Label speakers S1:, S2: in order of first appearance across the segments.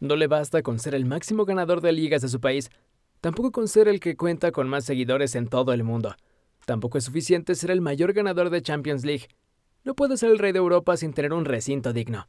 S1: No le basta con ser el máximo ganador de ligas de su país, tampoco con ser el que cuenta con más seguidores en todo el mundo. Tampoco es suficiente ser el mayor ganador de Champions League. No puede ser el rey de Europa sin tener un recinto digno.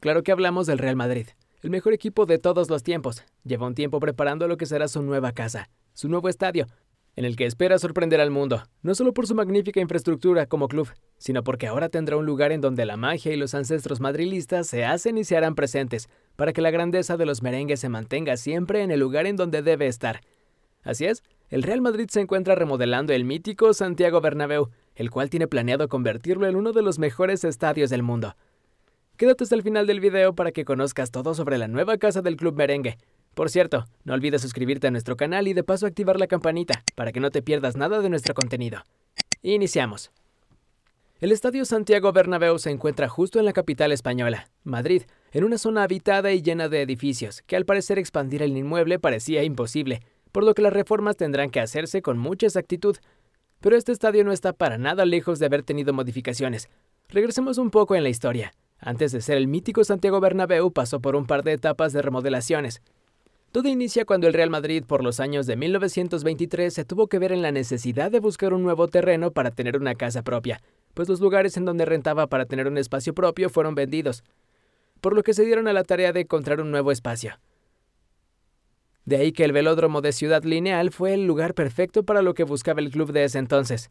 S1: Claro que hablamos del Real Madrid, el mejor equipo de todos los tiempos. Lleva un tiempo preparando lo que será su nueva casa, su nuevo estadio, en el que espera sorprender al mundo, no solo por su magnífica infraestructura como club, sino porque ahora tendrá un lugar en donde la magia y los ancestros madrilistas se hacen y se harán presentes, para que la grandeza de los merengues se mantenga siempre en el lugar en donde debe estar. Así es, el Real Madrid se encuentra remodelando el mítico Santiago Bernabéu, el cual tiene planeado convertirlo en uno de los mejores estadios del mundo. Quédate hasta el final del video para que conozcas todo sobre la nueva casa del club merengue. Por cierto, no olvides suscribirte a nuestro canal y de paso activar la campanita para que no te pierdas nada de nuestro contenido. Iniciamos. El Estadio Santiago Bernabéu se encuentra justo en la capital española, Madrid, en una zona habitada y llena de edificios, que al parecer expandir el inmueble parecía imposible, por lo que las reformas tendrán que hacerse con mucha exactitud. Pero este estadio no está para nada lejos de haber tenido modificaciones. Regresemos un poco en la historia. Antes de ser el mítico Santiago Bernabéu pasó por un par de etapas de remodelaciones. Todo inicia cuando el Real Madrid por los años de 1923 se tuvo que ver en la necesidad de buscar un nuevo terreno para tener una casa propia, pues los lugares en donde rentaba para tener un espacio propio fueron vendidos, por lo que se dieron a la tarea de encontrar un nuevo espacio. De ahí que el velódromo de Ciudad Lineal fue el lugar perfecto para lo que buscaba el club de ese entonces.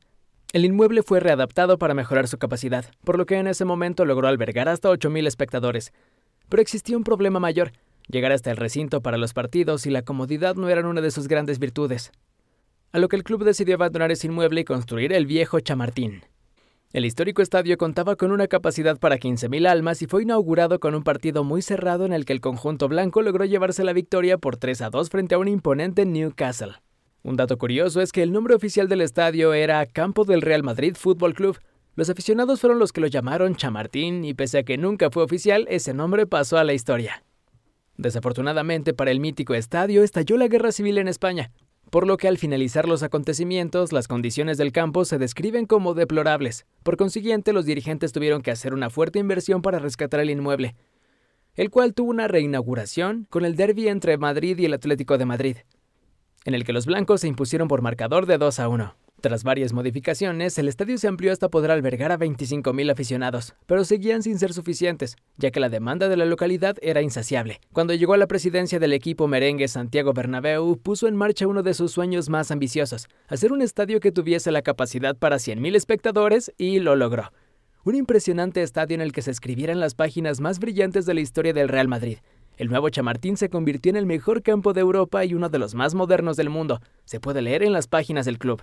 S1: El inmueble fue readaptado para mejorar su capacidad, por lo que en ese momento logró albergar hasta 8.000 espectadores. Pero existía un problema mayor, llegar hasta el recinto para los partidos y la comodidad no eran una de sus grandes virtudes. A lo que el club decidió abandonar ese inmueble y construir el viejo Chamartín. El histórico estadio contaba con una capacidad para 15.000 almas y fue inaugurado con un partido muy cerrado en el que el conjunto blanco logró llevarse la victoria por 3 a 2 frente a un imponente Newcastle. Un dato curioso es que el nombre oficial del estadio era Campo del Real Madrid Fútbol Club. Los aficionados fueron los que lo llamaron Chamartín y pese a que nunca fue oficial, ese nombre pasó a la historia. Desafortunadamente para el mítico estadio estalló la guerra civil en España, por lo que al finalizar los acontecimientos las condiciones del campo se describen como deplorables. Por consiguiente, los dirigentes tuvieron que hacer una fuerte inversión para rescatar el inmueble, el cual tuvo una reinauguración con el derby entre Madrid y el Atlético de Madrid, en el que los blancos se impusieron por marcador de 2 a 1. Tras varias modificaciones, el estadio se amplió hasta poder albergar a 25.000 aficionados, pero seguían sin ser suficientes, ya que la demanda de la localidad era insaciable. Cuando llegó a la presidencia del equipo merengue Santiago Bernabéu, puso en marcha uno de sus sueños más ambiciosos, hacer un estadio que tuviese la capacidad para 100.000 espectadores y lo logró. Un impresionante estadio en el que se escribieran las páginas más brillantes de la historia del Real Madrid, el nuevo Chamartín se convirtió en el mejor campo de Europa y uno de los más modernos del mundo. Se puede leer en las páginas del club.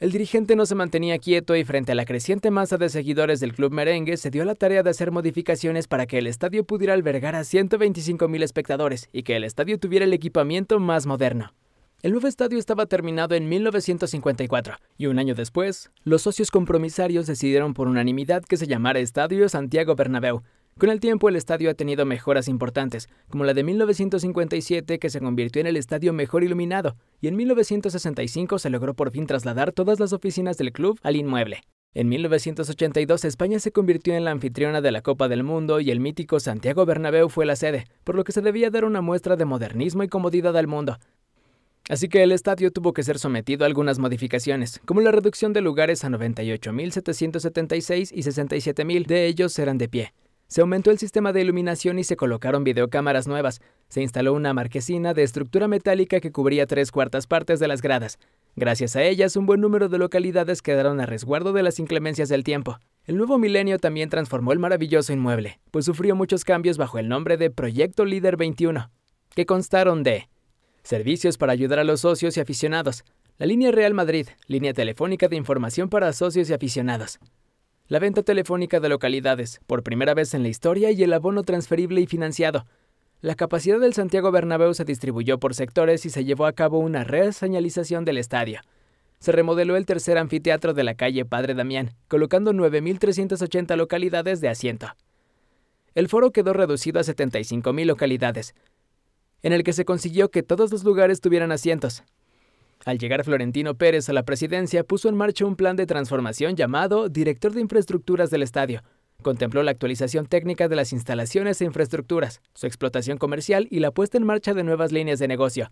S1: El dirigente no se mantenía quieto y frente a la creciente masa de seguidores del club merengue se dio la tarea de hacer modificaciones para que el estadio pudiera albergar a 125.000 espectadores y que el estadio tuviera el equipamiento más moderno. El nuevo estadio estaba terminado en 1954 y un año después, los socios compromisarios decidieron por unanimidad que se llamara Estadio Santiago Bernabéu, con el tiempo el estadio ha tenido mejoras importantes, como la de 1957 que se convirtió en el estadio mejor iluminado, y en 1965 se logró por fin trasladar todas las oficinas del club al inmueble. En 1982 España se convirtió en la anfitriona de la Copa del Mundo y el mítico Santiago Bernabéu fue la sede, por lo que se debía dar una muestra de modernismo y comodidad al mundo. Así que el estadio tuvo que ser sometido a algunas modificaciones, como la reducción de lugares a 98.776 y 67.000 de ellos eran de pie. Se aumentó el sistema de iluminación y se colocaron videocámaras nuevas. Se instaló una marquesina de estructura metálica que cubría tres cuartas partes de las gradas. Gracias a ellas, un buen número de localidades quedaron a resguardo de las inclemencias del tiempo. El nuevo milenio también transformó el maravilloso inmueble, pues sufrió muchos cambios bajo el nombre de Proyecto Líder 21, que constaron de servicios para ayudar a los socios y aficionados, la línea Real Madrid, línea telefónica de información para socios y aficionados, la venta telefónica de localidades, por primera vez en la historia, y el abono transferible y financiado. La capacidad del Santiago Bernabéu se distribuyó por sectores y se llevó a cabo una reseñalización del estadio. Se remodeló el tercer anfiteatro de la calle Padre Damián, colocando 9.380 localidades de asiento. El foro quedó reducido a 75.000 localidades, en el que se consiguió que todos los lugares tuvieran asientos, al llegar Florentino Pérez a la presidencia, puso en marcha un plan de transformación llamado Director de Infraestructuras del Estadio. Contempló la actualización técnica de las instalaciones e infraestructuras, su explotación comercial y la puesta en marcha de nuevas líneas de negocio.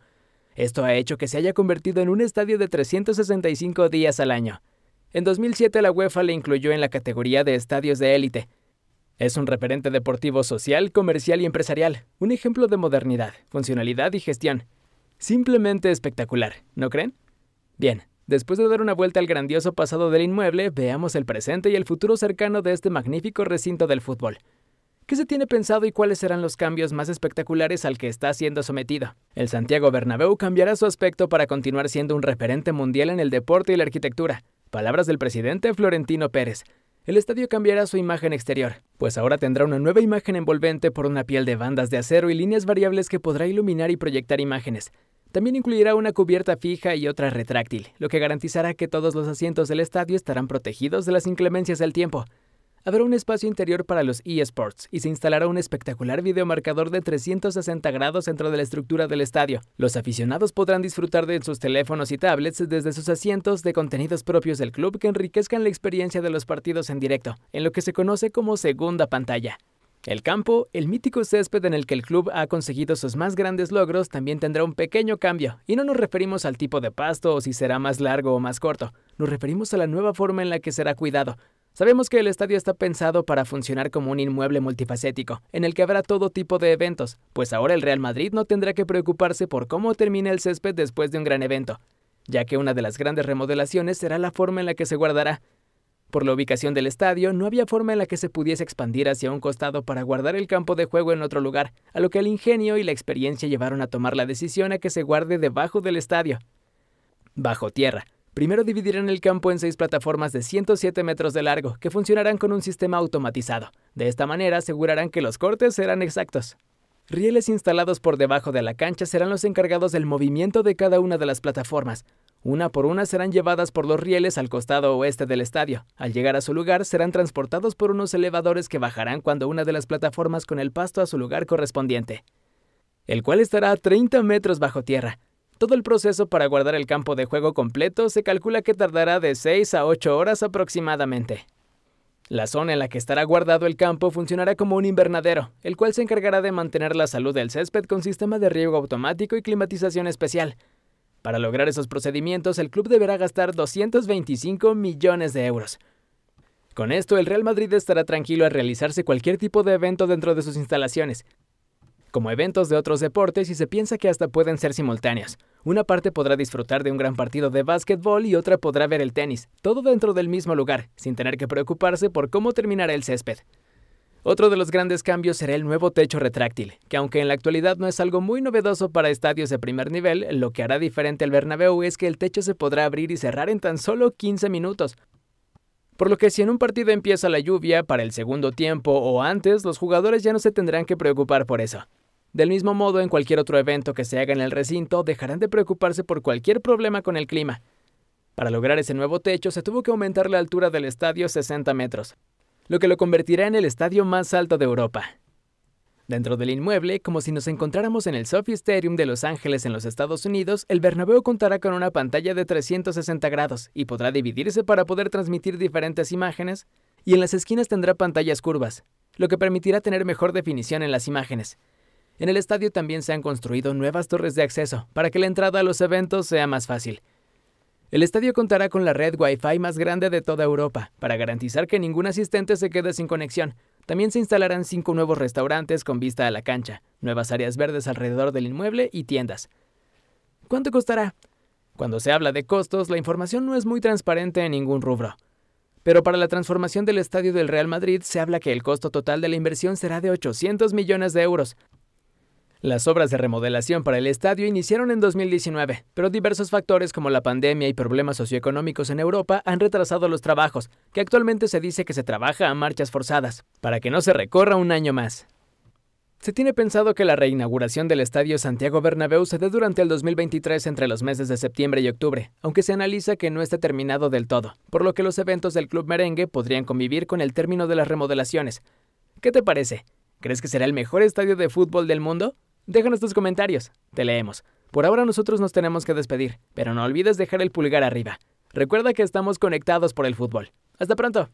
S1: Esto ha hecho que se haya convertido en un estadio de 365 días al año. En 2007 la UEFA le incluyó en la categoría de estadios de élite. Es un referente deportivo social, comercial y empresarial, un ejemplo de modernidad, funcionalidad y gestión. Simplemente espectacular, ¿no creen? Bien, después de dar una vuelta al grandioso pasado del inmueble, veamos el presente y el futuro cercano de este magnífico recinto del fútbol. ¿Qué se tiene pensado y cuáles serán los cambios más espectaculares al que está siendo sometido? El Santiago Bernabéu cambiará su aspecto para continuar siendo un referente mundial en el deporte y la arquitectura. Palabras del presidente Florentino Pérez el estadio cambiará su imagen exterior, pues ahora tendrá una nueva imagen envolvente por una piel de bandas de acero y líneas variables que podrá iluminar y proyectar imágenes. También incluirá una cubierta fija y otra retráctil, lo que garantizará que todos los asientos del estadio estarán protegidos de las inclemencias del tiempo habrá un espacio interior para los eSports y se instalará un espectacular videomarcador de 360 grados dentro de la estructura del estadio. Los aficionados podrán disfrutar de sus teléfonos y tablets desde sus asientos de contenidos propios del club que enriquezcan la experiencia de los partidos en directo, en lo que se conoce como segunda pantalla. El campo, el mítico césped en el que el club ha conseguido sus más grandes logros, también tendrá un pequeño cambio, y no nos referimos al tipo de pasto o si será más largo o más corto, nos referimos a la nueva forma en la que será cuidado, Sabemos que el estadio está pensado para funcionar como un inmueble multifacético, en el que habrá todo tipo de eventos, pues ahora el Real Madrid no tendrá que preocuparse por cómo termina el césped después de un gran evento, ya que una de las grandes remodelaciones será la forma en la que se guardará. Por la ubicación del estadio, no había forma en la que se pudiese expandir hacia un costado para guardar el campo de juego en otro lugar, a lo que el ingenio y la experiencia llevaron a tomar la decisión a que se guarde debajo del estadio. Bajo tierra, Primero dividirán el campo en seis plataformas de 107 metros de largo, que funcionarán con un sistema automatizado. De esta manera asegurarán que los cortes serán exactos. Rieles instalados por debajo de la cancha serán los encargados del movimiento de cada una de las plataformas. Una por una serán llevadas por los rieles al costado oeste del estadio. Al llegar a su lugar, serán transportados por unos elevadores que bajarán cuando una de las plataformas con el pasto a su lugar correspondiente, el cual estará a 30 metros bajo tierra. Todo el proceso para guardar el campo de juego completo se calcula que tardará de 6 a 8 horas aproximadamente. La zona en la que estará guardado el campo funcionará como un invernadero, el cual se encargará de mantener la salud del césped con sistema de riego automático y climatización especial. Para lograr esos procedimientos, el club deberá gastar 225 millones de euros. Con esto, el Real Madrid estará tranquilo al realizarse cualquier tipo de evento dentro de sus instalaciones, como eventos de otros deportes y se piensa que hasta pueden ser simultáneos. Una parte podrá disfrutar de un gran partido de básquetbol y otra podrá ver el tenis, todo dentro del mismo lugar, sin tener que preocuparse por cómo terminará el césped. Otro de los grandes cambios será el nuevo techo retráctil, que aunque en la actualidad no es algo muy novedoso para estadios de primer nivel, lo que hará diferente al Bernabéu es que el techo se podrá abrir y cerrar en tan solo 15 minutos, por lo que si en un partido empieza la lluvia para el segundo tiempo o antes, los jugadores ya no se tendrán que preocupar por eso. Del mismo modo, en cualquier otro evento que se haga en el recinto, dejarán de preocuparse por cualquier problema con el clima. Para lograr ese nuevo techo se tuvo que aumentar la altura del estadio 60 metros, lo que lo convertirá en el estadio más alto de Europa. Dentro del inmueble, como si nos encontráramos en el Sophie Stadium de Los Ángeles en los Estados Unidos, el Bernabéu contará con una pantalla de 360 grados y podrá dividirse para poder transmitir diferentes imágenes, y en las esquinas tendrá pantallas curvas, lo que permitirá tener mejor definición en las imágenes. En el estadio también se han construido nuevas torres de acceso para que la entrada a los eventos sea más fácil. El estadio contará con la red Wi-Fi más grande de toda Europa para garantizar que ningún asistente se quede sin conexión, también se instalarán cinco nuevos restaurantes con vista a la cancha, nuevas áreas verdes alrededor del inmueble y tiendas. ¿Cuánto costará? Cuando se habla de costos, la información no es muy transparente en ningún rubro. Pero para la transformación del estadio del Real Madrid se habla que el costo total de la inversión será de 800 millones de euros, las obras de remodelación para el estadio iniciaron en 2019, pero diversos factores como la pandemia y problemas socioeconómicos en Europa han retrasado los trabajos, que actualmente se dice que se trabaja a marchas forzadas, para que no se recorra un año más. Se tiene pensado que la reinauguración del Estadio Santiago Bernabéu se dé durante el 2023 entre los meses de septiembre y octubre, aunque se analiza que no está terminado del todo, por lo que los eventos del club merengue podrían convivir con el término de las remodelaciones. ¿Qué te parece? ¿Crees que será el mejor estadio de fútbol del mundo? Déjanos tus comentarios, te leemos. Por ahora nosotros nos tenemos que despedir, pero no olvides dejar el pulgar arriba. Recuerda que estamos conectados por el fútbol. Hasta pronto.